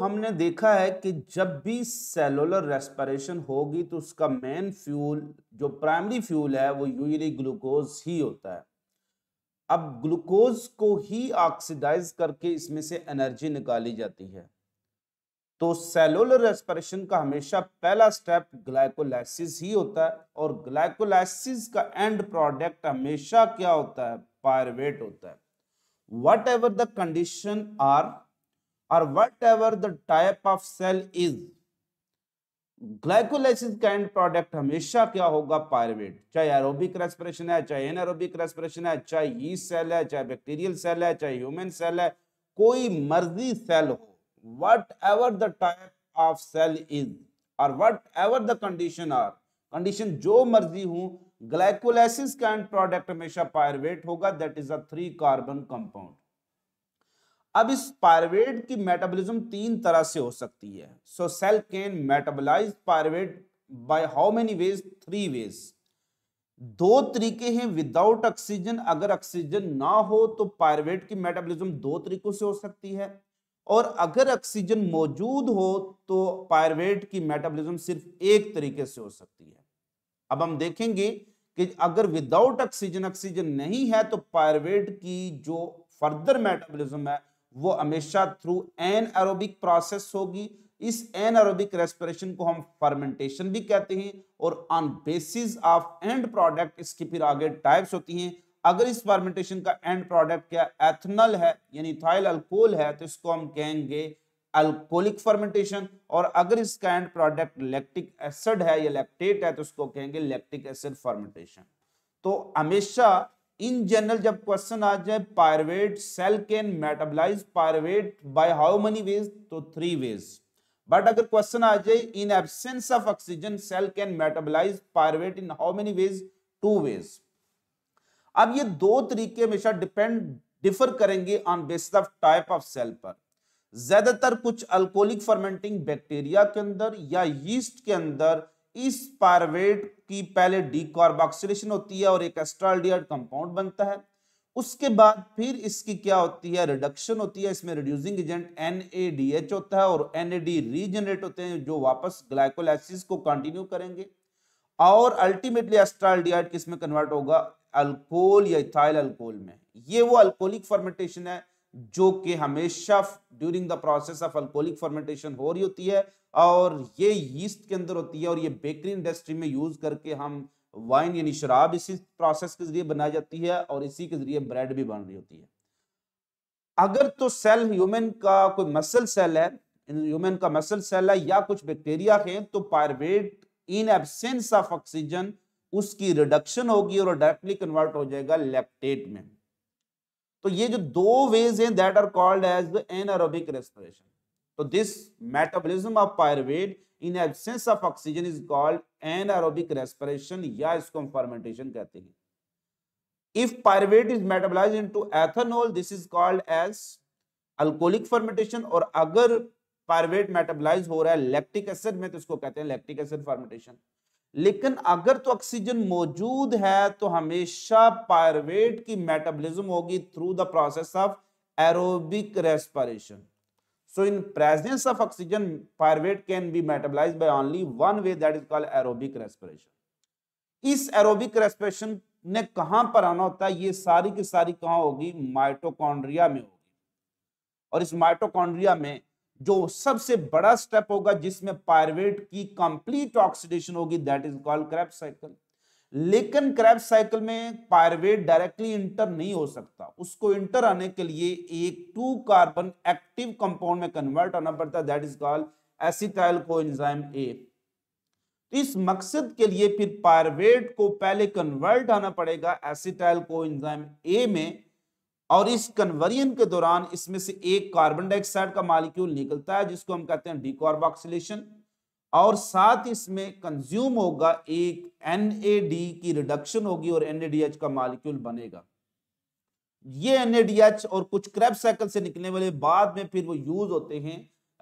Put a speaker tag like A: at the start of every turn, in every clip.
A: हमने देखा है कि जब भी सेलुलर रेस्पिरेशन होगी तो उसका मेन फ्यूल जो प्राइमरी फ्यूल है वो यूजली ग्लूकोज ही होता है अब ग्लूकोज को ही ऑक्सीडाइज करके इसमें से एनर्जी निकाली जाती है तो सेलुलर रेस्पिरेशन का हमेशा पहला स्टेप ग्लाइकोलाइसिस ही होता है और ग्लाइकोलाइसिस का एंड प्रोडक्ट हमेशा क्या होता है पायरवेट होता है whatever the condition are or whatever the type of cell is glycolysis का एंड प्रोडक्ट हमेशा क्या होगा पायरवेट चाहे एरोबिक रेस्पिरेशन है चाहे एनएरोबिक रेस्पिरेशन है चाहे ई सेल है चाहे बैक्टीरियल सेल है चाहे ह्यूमन सेल है कोई मर्जी सेल हो whatever the type of cell is और whatever the condition are condition जो मर्जी हो ग्लाइकोलाइसिस का एंड प्रोडक्ट हमेशा पायरवेट होगा that is a three carbon compound अब इस पायरवेट की मेटाबॉलिज्म तीन तरह से हो सकती है so cell can metabolize pyruvate by how many ways three ways दो तरीके हैं विदाउट ऑक्सीजन अगर ऑक्सीजन ना हो तो पायरवेट की मेटाबॉलिज्म दो तरीकों से हो सकती है और अगर ऑक्सीजन मौजूद हो तो पायरवेट की मेटाबॉलिज्म सिर्फ एक तरीके से हो सकती है अब हम देखेंगे कि अगर विदाउट ऑक्सीजन ऑक्सीजन नहीं है तो पायरवेट की जो फर्दर मेटाबॉलिज्म है वो हमेशा थ्रू एन एरोबिक प्रोसेस होगी इस एन एरोबिक रेस्पिरेशन को हम फर्मेंटेशन भी कहते हैं और on basis of end product इसकी फिर आगे टाइप्स होती हैं अगर इस फर्मेंटेशन का एंड प्रोडक्ट क्या एथनल है यानी थाइल अल्कोहल है तो इसको हम कहेंगे अल्कोहलिक फर्मेंटेशन और अगर इसका एंड प्रोडक्ट लैक्टिक एसिड है या लैक्टेट है तो उसको कहेंगे लैक्टिक एसिड फर्मेंटेशन तो हमेशा इन जनरल जब क्वेश्चन आ जाए pyruvate cell can metabolize pyruvate by how many ways तो थ्री वेज बट अगर क्वेश्चन आ जाए in absence of oxygen cell can metabolize pyruvate in how many ways two ways अब ये दो तरीके हमेशा डिपेंड डिफर करेंगे on basis of type of cell पर ज्यादातर कुछ अल्कोहलिक फर्मेंटिंग बैक्टीरिया के अंदर या यीस्ट के अंदर इस पारवेट की पहले डी होती है और एक एस्ट्राल्डियड कंपाउंड बनता है उसके बाद फिर इसकी क्या होती है रिडक्शन होती है इसमें रिड्यूसिंग एजेंट एन होता है और एनएडी रीजनरेट होते हैं जो वापस ग्लाइकोलाइसिस को कंटिन्यू करेंगे और अल्टीमेटली एस्ट्राल्डियाड किसमें कन्वर्ट होगा अल्कोहल या इथाइल अल्कोहल में ये वो अल्कोहलिक फर्मेंटेशन है जो कि हमेशा during the process of alcoholic fermentation हो रही होती है और ये यीस्ट के अंदर होती है और ये बेकरी इंडस्ट्री में यूज करके हम वाइन यानी शराब इसी प्रोसेस के जरिए बनाई जाती है और इसी के जरिए ब्रेड भी बन रही होती है अगर तो सेल ह्यूमन का कोई मसल सेल है ह्यूमन का मसल सेल है या कुछ बैक्टीरिया है तो pyruvate in absence of oxygen उसकी रिडक्शन होगी और डायरेक्टली कन्वर्ट हो जाएगा लेप्टेट में तो ये जो दो वेज हैं that are called as the anaerobic respiration तो this metabolism of pyruvate in absence of oxygen is called anaerobic respiration या इसको हम फर्मेंटेशन कहते हैं if pyruvate is metabolize into ethanol this is called as alcoholic fermentation और अगर pyruvate metabolise हो रहा है लैक्टिक एसिड में तो इसको कहते हैं लैक्टिक एसिड फर्मेंटेशन लेकिन अगर तो ऑक्सीजन मौजूद है तो हमेशा पायरवेट की मेटाबॉलिज्म होगी through the process of aerobic respiration so in presence of oxygen pyruvate can be metabolize by only one way that is called aerobic respiration इस एरोबिक रेस्पिरेशन ने कहां पर आना होता है ये सारी की सारी कहां होगी माइटोकॉन्ड्रिया में होगी और इस माइटोकॉन्ड्रिया में जो सबसे बड़ा स्टेप होगा जिसमें पायरवेट की कंप्लीट ऑक्सीडेशन होगी that is called Krebs cycle लेकिन क्रैप साइकिल में पायरवेट डायरेक्टली इंटर नहीं हो सकता उसको इंटर आने के लिए एक टू कार्बन एक्टिव कंपाउंड में कन्वर्ट होना पड़ता है that is called acetyl coenzyme A तो इस मकसद के लिए फिर पायरवेट को पहले कन्वर्ट आना पड़ेगा एसिटाइल को एंजाइम ए में और इस कन्वर्जन के दौरान इसमें से एक कार्बन डाइऑक्साइड का मालिक्यूल निकलता है जिसको हम कहते हैं डिकॉर्बॉक्सिलेशन और साथ इसमें कंज्यूम होगा एक एन की रिडक्शन होगी और एन का मालिक्यूल बनेगा ये एन और कुछ क्रेप साइकिल से निकलने वाले बाद में फिर वो यूज होते हैं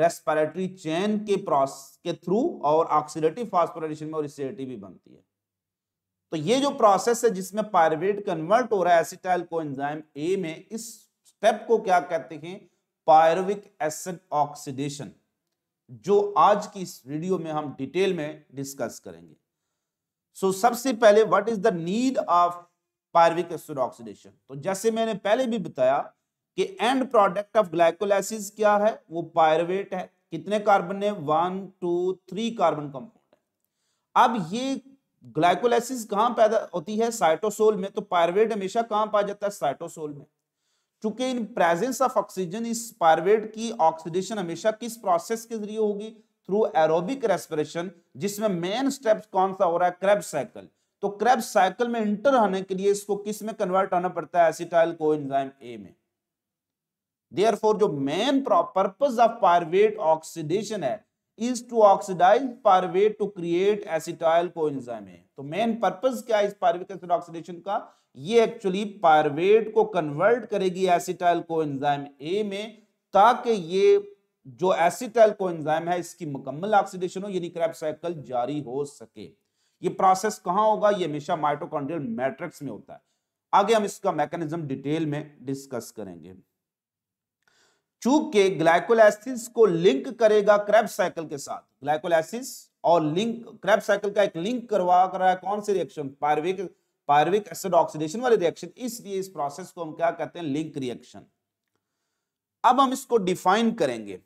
A: रेस्पिरेटरी चैन के प्रोसेस के थ्रू और ऑक्सीडेटिव फास्फोराइलेशन में और इससे भी बनती है तो ये जो प्रोसेस है जिसमें पायरवेट कन्वर्ट हो रहा है एसिटाइल को एंजाइम ए में इस स्टेप को क्या कहते हैं पायरविक एसिड ऑक्सीडेशन जो आज की इस वीडियो में हम डिटेल में डिस्कस करेंगे सो so, सबसे पहले what is the need of pyruvic acid oxidation तो जैसे मैंने पहले भी बताया कि एंड प्रोडक्ट ऑफ ग्लाइकोलाइसिस क्या है वो पायरवेट है कितने कार्बन है one two three carbon compound है अब ये ग्लाइकोलाइसिस कहां पैदा होती है साइटोसोल में तो पायरवेट हमेशा कहां पाया जाता है साइटोसोल में चूंकि इन प्रेजेंस ऑफ ऑक्सीजन इस पायरवेट की ऑक्सीडेशन हमेशा किस प्रोसेस के जरिए होगी थ्रू एरोबिक रेस्पिरेशन जिसमें मेन स्टेप कौन सा हो रहा है क्रेब साइकिल तो क्रेब साइकिल में इंटर होने के लिए इसको किस में कन्वर्ट होना पड़ता है एसिटाइल को एंजाइम ए में देयरफॉर जो main purpose of pyruvate oxidation है is to oxidize pyruvate to create acetyl coenzyme तो है तो मेन पर्पज क्या इस पायरुविक एसिड ऑक्सीडेशन का ये एक्चुअली पायरुवेट को कन्वर्ट करेगी एसिटाइल को एंजाइम ए में ताकि ये जो एसिटाइल को एंजाइम है इसकी मुकम्मल ऑक्सीडेशन हो यानी क्रैप साइकिल जारी हो सके ये प्रोसेस कहां होगा ये हमेशा माइटोकॉन्ड्रियल मैट्रिक्स में होता है आगे हम इसका मैकेनिज्म डिटेल में डिस्कस करेंगे चूंकि ग्लाइकोलाइसिस को लिंक करेगा क्रैप साइकिल के साथ ग्लाइकोलाइसिस और लिंक क्रैब साइकिल का एक लिंक करवा कर रहा है कौन से reaction pyruvic pyruvic acid oxidation वाले रिएक्शन इसलिए इस प्रोसेस को हम क्या कहते हैं लिंक रिएक्शन अब हम इसको डिफाइन करेंगे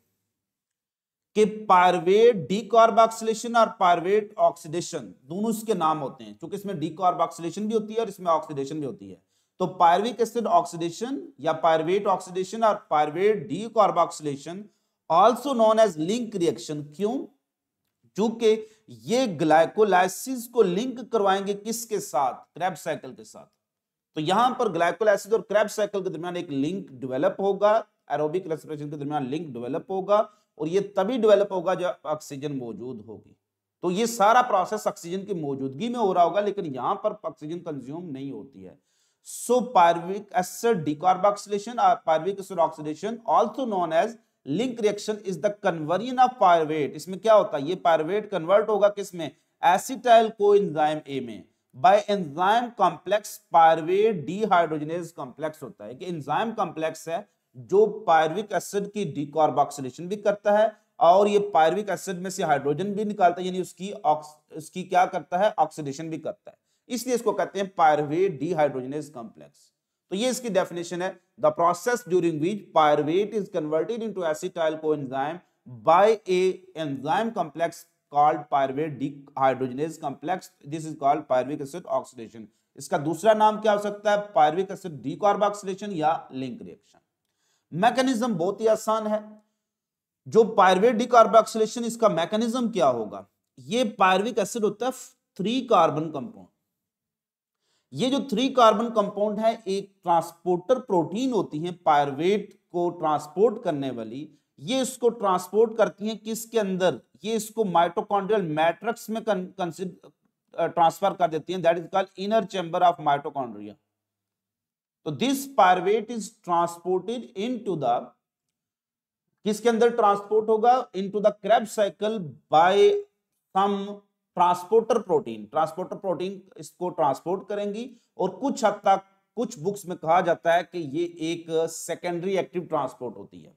A: कि पार्वेट डीकार्बोक्सिलेशन और पार्वेट ऑक्सीडेशन दोनों इसके नाम होते हैं क्योंकि इसमें डीकार्बोक्सिलेशन भी होती है और इसमें ऑक्सीडेशन भी होती है तो पायरविक एसिड ऑक्सीडेशन या पायरवेट ऑक्सीडेशन और pyruvate decarboxylation also known as link reaction क्यों चूंकि ये ग्लाइकोलाइसिस को लिंक करवाएंगे किसके साथ क्रैप साइकिल के साथ तो यहां पर ग्लाइकोलाइसिस और क्रैप साइकिल के दरमियान एक लिंक डेवलप होगा एरोबिक रेस्पिरेशन के दरमियान लिंक डेवलप होगा और ये तभी डेवलप होगा जब ऑक्सीजन मौजूद होगी तो ये सारा प्रोसेस ऑक्सीजन की मौजूदगी में हो रहा होगा लेकिन यहां पर ऑक्सीजन कंज्यूम नहीं होती है So pyruvic acid decarboxylation or pyruvic acid oxidation also known as link reaction is the conversion of pyruvate इसमें क्या होता है ये पायरवेट कन्वर्ट होगा किसमें एसिटाइल को एंजाइम ए में by enzyme complex pyruvate dehydrogenase complex होता है कि एंजाइम कॉम्प्लेक्स है जो पायरविक एसिड की डिकॉर्बॉक्सिलेशन भी करता है और ये पायरविक एसिड में से हाइड्रोजन भी निकालता है यानी उसकी उसकी क्या करता है ऑक्सीडेशन भी करता है इसलिए इसको कहते हैं पायरवेट डिहाइड्रोजनेस कॉम्प्लेक्स तो ये इसकी डेफिनेशन है the process during which pyruvate is converted into acetyl coenzyme by a enzyme complex called pyruvate dehydrogenase complex this is called pyruvic acid oxidation इसका दूसरा नाम क्या हो सकता है पायरविक एसिड डीकार्बोक्सिलेशन या लिंक रिएक्शन मैकेनिज्म बहुत ही आसान है जो पायरवेट डीकार्बोक्सिलेशन इसका मैकेनिज्म क्या होगा ये पायरविक एसिड होता है थ्री कार्बन कंपाउंड ये जो थ्री कार्बन कंपाउंड है एक ट्रांसपोर्टर प्रोटीन होती है पायरवेट को ट्रांसपोर्ट करने वाली ये इसको ट्रांसपोर्ट करती है किसके अंदर ये इसको माइटोकॉन्ड्रियल मैट्रिक्स में ट्रांसफर कर देती है that is called inner chamber of mitochondria तो this pyruvate is transported to the किसके अंदर ट्रांसपोर्ट होगा to the Krebs cycle by some transporter protein transporter protein इसको ट्रांसपोर्ट करेंगी और कुछ हद तक कुछ बुक्स में कहा जाता है कि ये एक सेकेंडरी एक्टिव ट्रांसपोर्ट होती है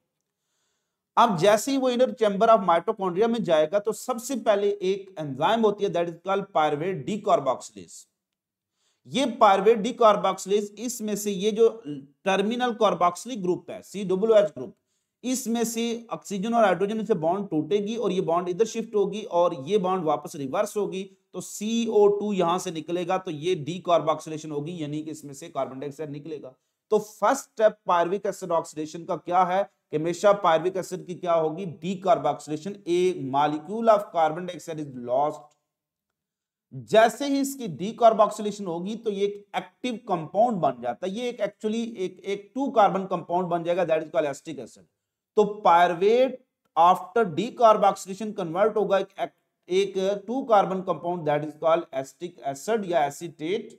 A: अब जैसे ही वो इनर चैम्बर ऑफ माइटोकॉन्ड्रिया में जाएगा तो सबसे पहले एक एंजाइम होती है that is called pyruvate decarboxylase ये पायरवेट डीकार्बोक्सिलेज इसमें से ये जो टर्मिनल कार्बोक्सिलिक ग्रुप है सी डब्ल्यू एच ग्रुप इसमें से ऑक्सीजन और हाइड्रोजन से बॉन्ड टूटेगी और ये बॉन्ड इधर शिफ्ट होगी और ये बॉन्ड वापस रिवर्स होगी तो CO2 यहां से निकलेगा तो ये डी कार्बोक्सिलेशन होगी यानी कि इसमें से कार्बन डाइऑक्साइड निकलेगा तो first step pyruvic acid oxidation का क्या है कि हमेशा पायरविक एसिड की क्या होगी decarboxylation a molecule of carbon dioxide is lost जैसे ही इसकी डी कार्बोक्सिलेशन होगी तो ये एक एक्टिव कंपाउंड बन जाता है ये एक एक्चुअली एक एक टू कार्बन कंपाउंड बन जाएगा that is called acetic acid तो pyruvate after decarboxylation convert होगा एक, एक two carbon compound that is called acetic acid या एसिटेट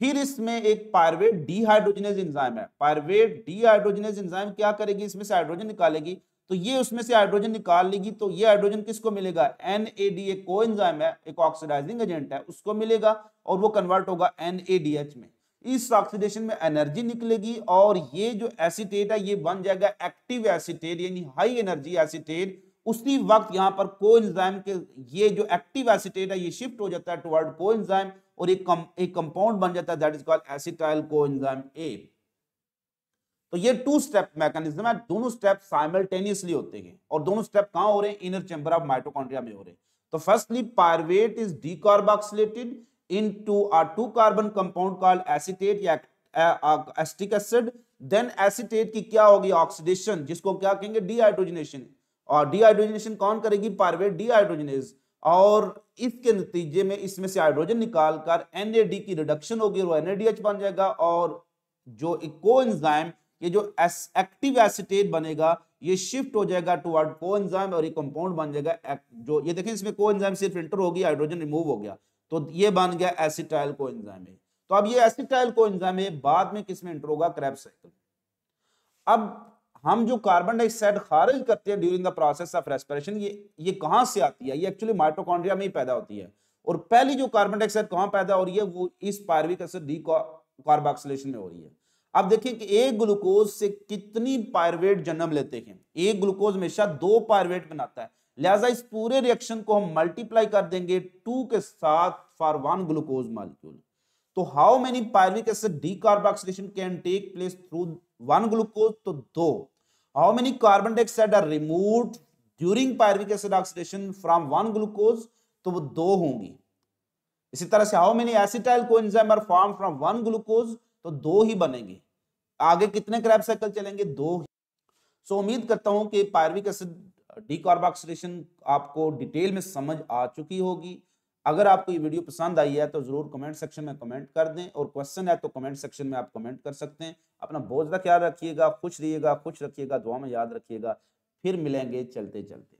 A: फिर इसमें एक पायरवेट डीहाइड्रोजनेज इंजाइम है पायरवेट डीहाइड्रोजनेज इंजाइम क्या करेगी इसमें से हाइड्रोजन निकालेगी तो ये उसमें से हाइड्रोजन निकाल लेगी तो ये हाइड्रोजन किसको मिलेगा एन ए डी ए को एंजाइम है एक ऑक्सीडाइजिंग एजेंट है उसको मिलेगा और वो कन्वर्ट होगा एन ए डी एच में इस ऑक्सीडेशन में एनर्जी निकलेगी और ये जो एसिटेट है ये बन जाएगा एक्टिव एसिटेट यानी हाई एनर्जी एसिटेट उसी वक्त यहाँ पर को एंजाइम के ये जो एक्टिव एसिटेट है ये शिफ्ट हो जाता है टुवर्ड को एंजाइम और एक कम, एक कंपाउंड बन जाता है that is called acetyl coenzyme A तो ये टू स्टेप मैकेनिज्म है दोनों स्टेप साइमल्टेनियसली होते हैं और दोनों स्टेप कहां हो रहे हैं इनर चेंबर ऑफ माइटोकॉन्ड्रिया में हो रहे हैं तो firstly pyruvate is decarboxylated into a two carbon compound call acetate या एस्टिक एसिड देन एसिटेट की क्या होगी ऑक्सीडेशन जिसको क्या कहेंगे डीहाइड्रोजनेशन और डीहाइड्रोजनेशन कौन करेगी पार्वेट डिहाइड्रोजनेज और इसके नतीजे में इसमें से हाइड्रोजन निकालकर एनएडी की रिडक्शन होगी और एनएडीएच बन जाएगा और जो इको एंजाइम ये जो एक्टिव एसिटेट बनेगा ये शिफ्ट हो जाएगा टुवर्ड को एंजाइम और ये कंपाउंड बन जाएगा जो ये देखें इसमें को एंजाइम सिर्फ इंटर होगी हाइड्रोजन रिमूव हो गया तो ये बन गया एसिटाइल को एंजाइमेज तो अब ये एसिटाइल को एंजाइमेज बाद में किस में एंटर होगा क्रैप साइकिल अब हम जो कार्बन डाइऑक्साइड खारिज करते हैं during the process of respiration ये ये कहां से आती है ये एक्चुअली माइटोकॉन्ड्रिया में ही पैदा होती है और पहली जो कार्बन डाइऑक्साइड कहां पैदा हो रही है वो इस पार्विक एसिड डी कार्बोक्सिलेशन में हो रही है अब देखिए कि एक ग्लूकोज से कितनी पायरवेट जन्म लेते हैं एक ग्लूकोज हमेशा दो पायरवेट बनाता है लिहाजा इस पूरे रिएक्शन को हम मल्टीप्लाई कर देंगे टू के साथ फॉर वन ग्लूकोज मालिक्यूल तो how many pyruvic acid decarboxylation can take place through one glucose तो दो how many carbon dioxide are removed during pyruvic acid oxidation from one glucose तो वो दो होंगी इसी तरह से how many acetyl coenzyme are form from one glucose तो दो ही बनेंगे आगे कितने क्रैब साइकिल चलेंगे दो सो उम्मीद करता हूं कि पायरविक एसिड डीकार्बोक्सिलेशन आपको डिटेल में समझ आ चुकी होगी अगर आपको ये वीडियो पसंद आई है तो ज़रूर कमेंट सेक्शन में कमेंट कर दें और क्वेश्चन है तो कमेंट सेक्शन में आप कमेंट कर सकते हैं अपना बहुत ज़्यादा ख्याल रखिएगा खुश रहिएगा खुश रखिएगा दुआ में याद रखिएगा फिर मिलेंगे चलते चलते